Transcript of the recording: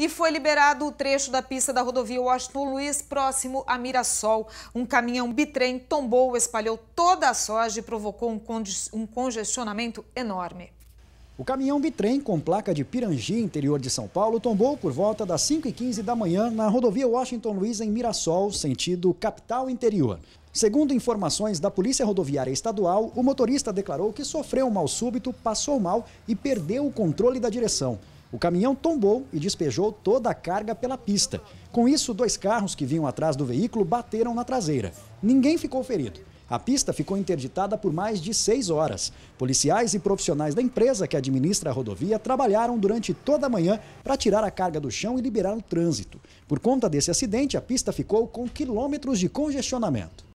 E foi liberado o trecho da pista da rodovia Washington Luiz, próximo a Mirassol. Um caminhão bitrem tombou, espalhou toda a soja e provocou um, congestionamento enorme. O caminhão bitrem com placa de Pirangi, interior de São Paulo, tombou por volta das 5h15 da manhã na rodovia Washington Luiz, em Mirassol, sentido capital-interior. Segundo informações da Polícia Rodoviária Estadual, o motorista declarou que sofreu um mal súbito, passou mal e perdeu o controle da direção. O caminhão tombou e despejou toda a carga pela pista. Com isso, dois carros que vinham atrás do veículo bateram na traseira. Ninguém ficou ferido. A pista ficou interditada por mais de seis horas. Policiais e profissionais da empresa que administra a rodovia trabalharam durante toda a manhã para tirar a carga do chão e liberar o trânsito. Por conta desse acidente, a pista ficou com quilômetros de congestionamento.